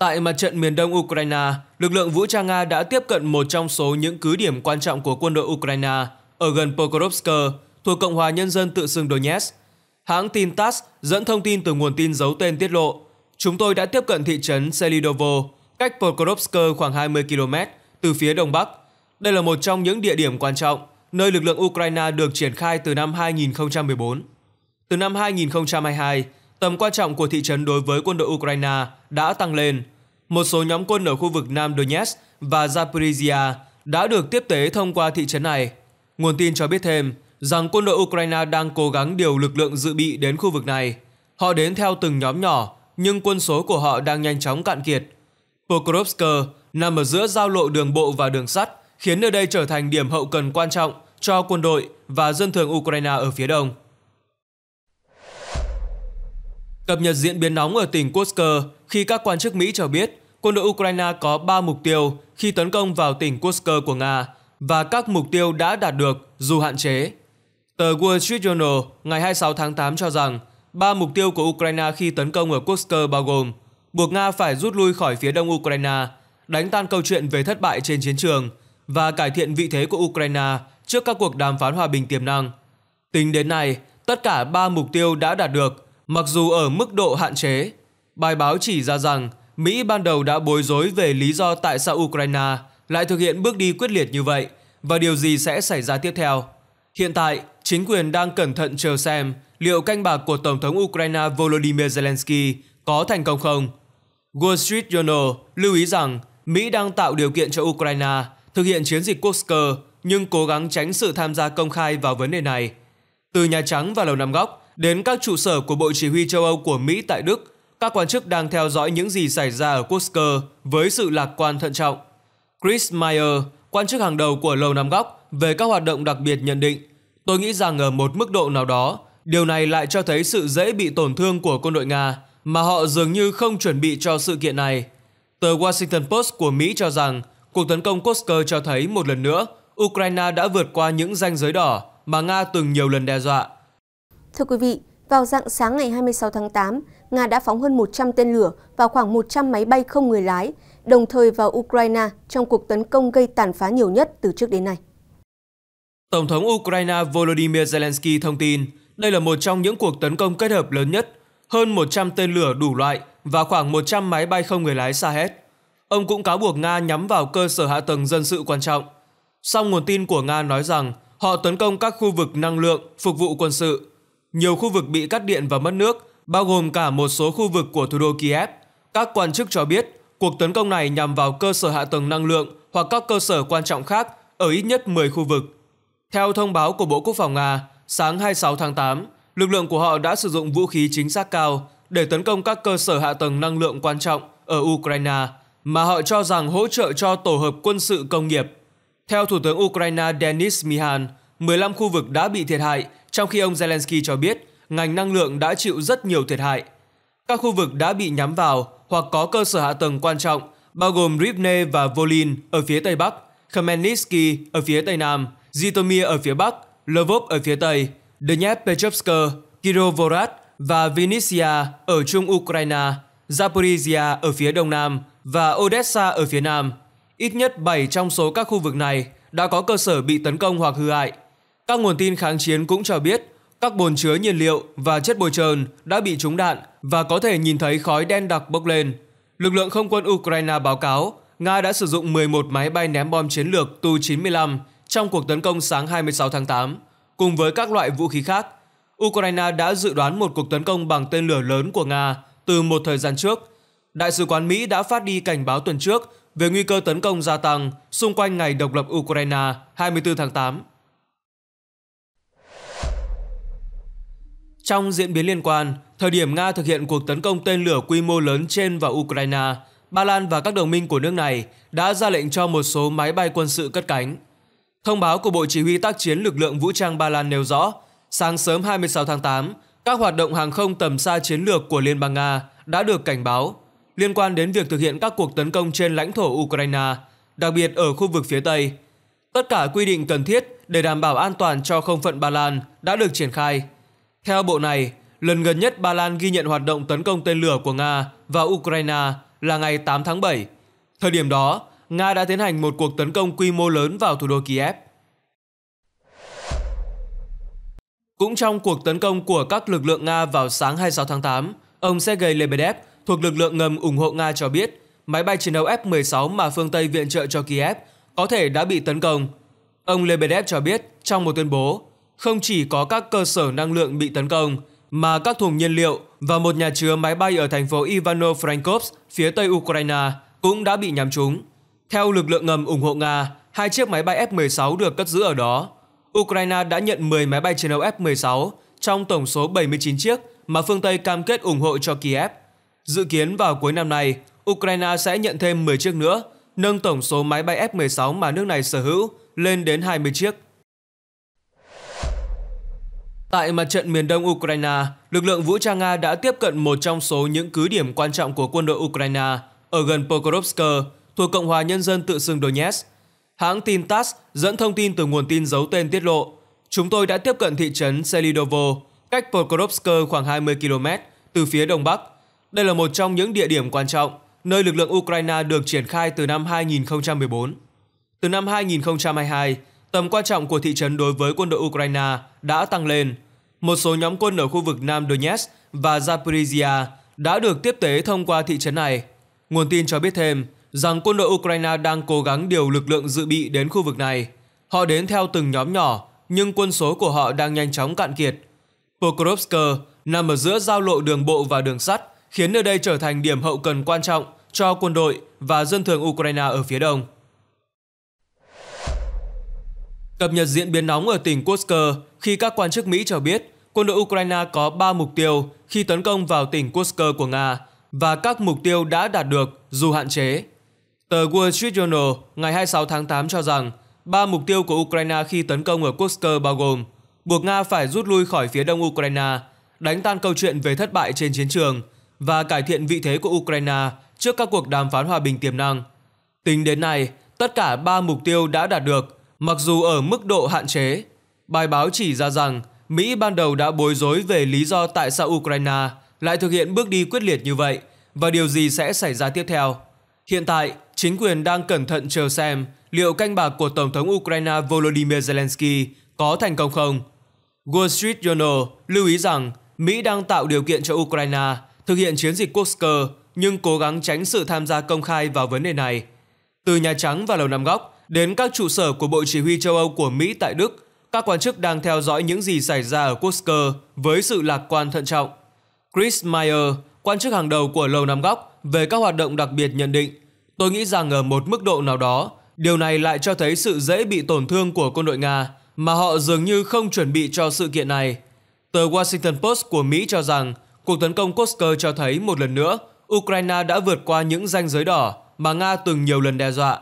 Tại mặt trận miền đông Ukraine, lực lượng vũ trang Nga đã tiếp cận một trong số những cứ điểm quan trọng của quân đội Ukraine ở gần Pokrovsk, thuộc Cộng hòa Nhân dân tự xưng Donetsk. Hãng tin TASS dẫn thông tin từ nguồn tin giấu tên tiết lộ, chúng tôi đã tiếp cận thị trấn Selidovo, cách Pokrovsk khoảng 20 km từ phía đông bắc. Đây là một trong những địa điểm quan trọng, nơi lực lượng Ukraine được triển khai từ năm 2014. Từ năm 2022, Tầm quan trọng của thị trấn đối với quân đội Ukraine đã tăng lên. Một số nhóm quân ở khu vực Nam Donetsk và Zaporizhia đã được tiếp tế thông qua thị trấn này. Nguồn tin cho biết thêm rằng quân đội Ukraine đang cố gắng điều lực lượng dự bị đến khu vực này. Họ đến theo từng nhóm nhỏ, nhưng quân số của họ đang nhanh chóng cạn kiệt. Pokrovsk nằm ở giữa giao lộ đường bộ và đường sắt, khiến nơi đây trở thành điểm hậu cần quan trọng cho quân đội và dân thường Ukraine ở phía đông. Cập nhật diễn biến nóng ở tỉnh Kursk khi các quan chức Mỹ cho biết quân đội Ukraine có 3 mục tiêu khi tấn công vào tỉnh Kursk của Nga và các mục tiêu đã đạt được dù hạn chế. Tờ Wall Street Journal ngày 26 tháng 8 cho rằng ba mục tiêu của Ukraine khi tấn công ở Kursk bao gồm buộc Nga phải rút lui khỏi phía đông Ukraine, đánh tan câu chuyện về thất bại trên chiến trường và cải thiện vị thế của Ukraine trước các cuộc đàm phán hòa bình tiềm năng. Tính đến nay, tất cả ba mục tiêu đã đạt được Mặc dù ở mức độ hạn chế, bài báo chỉ ra rằng Mỹ ban đầu đã bối rối về lý do tại sao Ukraine lại thực hiện bước đi quyết liệt như vậy và điều gì sẽ xảy ra tiếp theo. Hiện tại, chính quyền đang cẩn thận chờ xem liệu canh bạc của Tổng thống Ukraine Volodymyr Zelensky có thành công không. Wall Street Journal lưu ý rằng Mỹ đang tạo điều kiện cho Ukraine thực hiện chiến dịch Kursk nhưng cố gắng tránh sự tham gia công khai vào vấn đề này. Từ Nhà Trắng và Lầu Năm Góc, Đến các trụ sở của Bộ Chỉ huy châu Âu của Mỹ tại Đức, các quan chức đang theo dõi những gì xảy ra ở Kursk với sự lạc quan thận trọng. Chris Meyer, quan chức hàng đầu của Lầu Năm Góc về các hoạt động đặc biệt nhận định, tôi nghĩ rằng ở một mức độ nào đó, điều này lại cho thấy sự dễ bị tổn thương của quân đội Nga mà họ dường như không chuẩn bị cho sự kiện này. Tờ Washington Post của Mỹ cho rằng cuộc tấn công Kursk cho thấy một lần nữa Ukraine đã vượt qua những ranh giới đỏ mà Nga từng nhiều lần đe dọa Thưa quý vị, vào dạng sáng ngày 26 tháng 8, Nga đã phóng hơn 100 tên lửa và khoảng 100 máy bay không người lái, đồng thời vào Ukraine trong cuộc tấn công gây tàn phá nhiều nhất từ trước đến nay. Tổng thống Ukraine Volodymyr Zelensky thông tin đây là một trong những cuộc tấn công kết hợp lớn nhất, hơn 100 tên lửa đủ loại và khoảng 100 máy bay không người lái xa hết Ông cũng cáo buộc Nga nhắm vào cơ sở hạ tầng dân sự quan trọng. Song nguồn tin của Nga nói rằng họ tấn công các khu vực năng lượng phục vụ quân sự nhiều khu vực bị cắt điện và mất nước, bao gồm cả một số khu vực của thủ đô Kiev. Các quan chức cho biết, cuộc tấn công này nhằm vào cơ sở hạ tầng năng lượng hoặc các cơ sở quan trọng khác ở ít nhất 10 khu vực. Theo thông báo của Bộ Quốc phòng Nga, sáng 26 tháng 8, lực lượng của họ đã sử dụng vũ khí chính xác cao để tấn công các cơ sở hạ tầng năng lượng quan trọng ở Ukraine mà họ cho rằng hỗ trợ cho tổ hợp quân sự công nghiệp. Theo Thủ tướng Ukraine Denis Mihan, 15 khu vực đã bị thiệt hại trong khi ông Zelensky cho biết ngành năng lượng đã chịu rất nhiều thiệt hại. Các khu vực đã bị nhắm vào hoặc có cơ sở hạ tầng quan trọng, bao gồm Rivne và Volin ở phía Tây Bắc, Khmelnytsky ở phía Tây Nam, Zhytomyr ở phía Bắc, Lvov ở phía Tây, Dnepropetrovsk, Kirovohrad và Vinnytsia ở Trung Ukraine, Zaporizhia ở phía Đông Nam và Odessa ở phía Nam. Ít nhất 7 trong số các khu vực này đã có cơ sở bị tấn công hoặc hư hại, các nguồn tin kháng chiến cũng cho biết các bồn chứa nhiên liệu và chất bôi trơn đã bị trúng đạn và có thể nhìn thấy khói đen đặc bốc lên. Lực lượng không quân Ukraine báo cáo Nga đã sử dụng 11 máy bay ném bom chiến lược Tu-95 trong cuộc tấn công sáng 26 tháng 8, cùng với các loại vũ khí khác. Ukraine đã dự đoán một cuộc tấn công bằng tên lửa lớn của Nga từ một thời gian trước. Đại sứ quán Mỹ đã phát đi cảnh báo tuần trước về nguy cơ tấn công gia tăng xung quanh ngày độc lập Ukraine 24 tháng 8. Trong diễn biến liên quan, thời điểm Nga thực hiện cuộc tấn công tên lửa quy mô lớn trên vào Ukraine, Ba Lan và các đồng minh của nước này đã ra lệnh cho một số máy bay quân sự cất cánh. Thông báo của Bộ Chỉ huy tác chiến lực lượng vũ trang Ba Lan nêu rõ, sáng sớm 26 tháng 8, các hoạt động hàng không tầm xa chiến lược của Liên bang Nga đã được cảnh báo liên quan đến việc thực hiện các cuộc tấn công trên lãnh thổ Ukraine, đặc biệt ở khu vực phía Tây. Tất cả quy định cần thiết để đảm bảo an toàn cho không phận Ba Lan đã được triển khai – theo bộ này, lần gần nhất Ba Lan ghi nhận hoạt động tấn công tên lửa của Nga vào Ukraine là ngày 8 tháng 7. Thời điểm đó, Nga đã tiến hành một cuộc tấn công quy mô lớn vào thủ đô Kiev. Cũng trong cuộc tấn công của các lực lượng Nga vào sáng 26 tháng 8, ông Sergei Lebedev thuộc lực lượng ngầm ủng hộ Nga cho biết máy bay chiến đấu F-16 mà phương Tây viện trợ cho Kiev có thể đã bị tấn công. Ông Lebedev cho biết trong một tuyên bố, không chỉ có các cơ sở năng lượng bị tấn công, mà các thùng nhiên liệu và một nhà chứa máy bay ở thành phố Ivano-Frankivsk phía tây Ukraine cũng đã bị nhắm trúng. Theo lực lượng ngầm ủng hộ Nga, hai chiếc máy bay F-16 được cất giữ ở đó. Ukraine đã nhận 10 máy bay chiến đấu F-16 trong tổng số 79 chiếc mà phương Tây cam kết ủng hộ cho Kiev. Dự kiến vào cuối năm này, Ukraine sẽ nhận thêm 10 chiếc nữa, nâng tổng số máy bay F-16 mà nước này sở hữu lên đến 20 chiếc. Tại mặt trận miền đông Ukraine, lực lượng vũ trang Nga đã tiếp cận một trong số những cứ điểm quan trọng của quân đội Ukraine ở gần Pokrovsk, thuộc Cộng hòa Nhân dân tự xưng Donetsk. Hãng tin TASS dẫn thông tin từ nguồn tin giấu tên tiết lộ, chúng tôi đã tiếp cận thị trấn Selidovo, cách Pokrovsk khoảng 20 km từ phía đông bắc. Đây là một trong những địa điểm quan trọng, nơi lực lượng Ukraine được triển khai từ năm 2014. Từ năm 2022, Tầm quan trọng của thị trấn đối với quân đội Ukraine đã tăng lên. Một số nhóm quân ở khu vực Nam Donetsk và Zaporizhia đã được tiếp tế thông qua thị trấn này. Nguồn tin cho biết thêm rằng quân đội Ukraine đang cố gắng điều lực lượng dự bị đến khu vực này. Họ đến theo từng nhóm nhỏ, nhưng quân số của họ đang nhanh chóng cạn kiệt. Pokrovsk nằm ở giữa giao lộ đường bộ và đường sắt, khiến nơi đây trở thành điểm hậu cần quan trọng cho quân đội và dân thường Ukraine ở phía đông. Cập nhật diễn biến nóng ở tỉnh Kursk khi các quan chức Mỹ cho biết quân đội Ukraine có 3 mục tiêu khi tấn công vào tỉnh Kursk của Nga và các mục tiêu đã đạt được dù hạn chế. Tờ Wall Street Journal ngày 26 tháng 8 cho rằng ba mục tiêu của Ukraine khi tấn công ở Kursk bao gồm buộc Nga phải rút lui khỏi phía đông Ukraine, đánh tan câu chuyện về thất bại trên chiến trường và cải thiện vị thế của Ukraine trước các cuộc đàm phán hòa bình tiềm năng. Tính đến nay, tất cả ba mục tiêu đã đạt được Mặc dù ở mức độ hạn chế, bài báo chỉ ra rằng Mỹ ban đầu đã bối rối về lý do tại sao Ukraine lại thực hiện bước đi quyết liệt như vậy và điều gì sẽ xảy ra tiếp theo. Hiện tại, chính quyền đang cẩn thận chờ xem liệu canh bạc của Tổng thống Ukraine Volodymyr Zelensky có thành công không. Wall Street Journal lưu ý rằng Mỹ đang tạo điều kiện cho Ukraine thực hiện chiến dịch Kursk nhưng cố gắng tránh sự tham gia công khai vào vấn đề này. Từ Nhà Trắng và Lầu Năm Góc Đến các trụ sở của Bộ Chỉ huy châu Âu của Mỹ tại Đức, các quan chức đang theo dõi những gì xảy ra ở Kursk với sự lạc quan thận trọng. Chris Meyer, quan chức hàng đầu của Lầu Năm Góc về các hoạt động đặc biệt nhận định, tôi nghĩ rằng ở một mức độ nào đó, điều này lại cho thấy sự dễ bị tổn thương của quân đội Nga mà họ dường như không chuẩn bị cho sự kiện này. Tờ Washington Post của Mỹ cho rằng cuộc tấn công Kursk cho thấy một lần nữa Ukraine đã vượt qua những ranh giới đỏ mà Nga từng nhiều lần đe dọa.